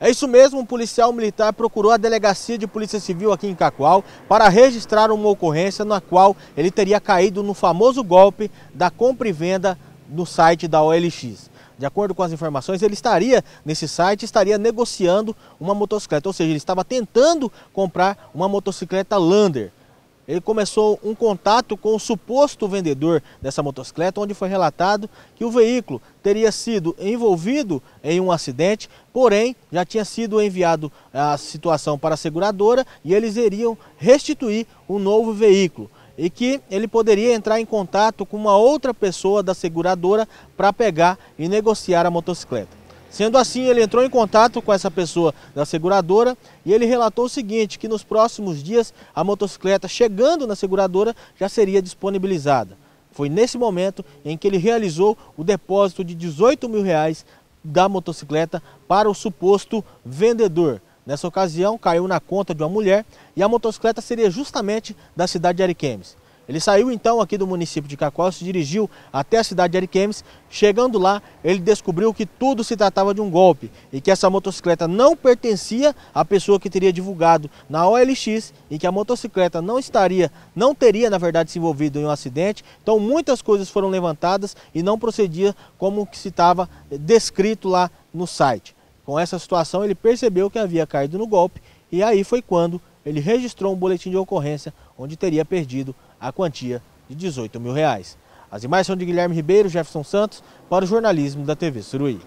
É isso mesmo, um policial militar procurou a delegacia de polícia civil aqui em Cacoal para registrar uma ocorrência na qual ele teria caído no famoso golpe da compra e venda no site da OLX. De acordo com as informações, ele estaria nesse site, estaria negociando uma motocicleta, ou seja, ele estava tentando comprar uma motocicleta Lander ele começou um contato com o suposto vendedor dessa motocicleta, onde foi relatado que o veículo teria sido envolvido em um acidente, porém já tinha sido enviado a situação para a seguradora e eles iriam restituir um novo veículo e que ele poderia entrar em contato com uma outra pessoa da seguradora para pegar e negociar a motocicleta. Sendo assim, ele entrou em contato com essa pessoa da seguradora e ele relatou o seguinte, que nos próximos dias a motocicleta chegando na seguradora já seria disponibilizada. Foi nesse momento em que ele realizou o depósito de 18 mil reais da motocicleta para o suposto vendedor. Nessa ocasião, caiu na conta de uma mulher e a motocicleta seria justamente da cidade de Ariquemes. Ele saiu então aqui do município de Cacó, se dirigiu até a cidade de Ariquemes. Chegando lá, ele descobriu que tudo se tratava de um golpe e que essa motocicleta não pertencia à pessoa que teria divulgado na OLX e que a motocicleta não estaria, não teria na verdade se envolvido em um acidente. Então muitas coisas foram levantadas e não procedia como que se estava descrito lá no site. Com essa situação, ele percebeu que havia caído no golpe e aí foi quando ele registrou um boletim de ocorrência onde teria perdido a quantia de 18 mil reais. As imagens são de Guilherme Ribeiro, Jefferson Santos, para o jornalismo da TV Suruí.